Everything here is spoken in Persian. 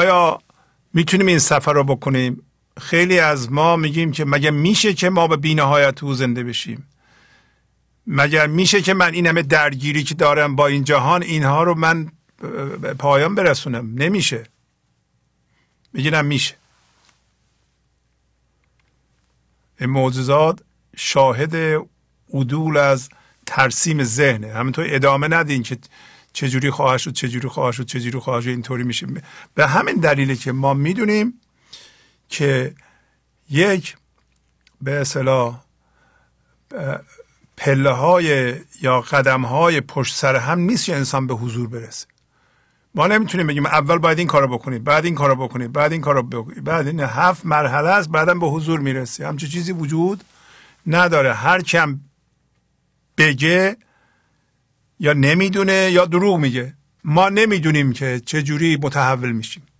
آیا میتونیم این سفر رو بکنیم خیلی از ما میگیم که مگه میشه که ما به بینهایت او زنده بشیم مگر میشه که من این همه درگیری که دارم با این جهان اینها رو من پایان برسونم نمیشه میگیرم میشه این معجزات شاهد عدول از ترسیم ذهنه همینطور ادامه ندین که چجوری خواهد شد چجوری خواهد شد چجوری خواهد شد اینطوری میشه به همین دلیله که ما میدونیم که یک به اصطلاح پله های یا قدم های پشت سر هم نیست که انسان به حضور برسه ما نمیتونیم بگیم اول باید این کارو بکنی، بعد این کارو بکنی، بعد این کارو بکنی، بعد این هفت مرحله است بعدا به حضور میرسی همچه چیزی وجود نداره هر کم بگه یا نمیدونه یا دروغ میگه ما نمیدونیم که چجوری متحول میشیم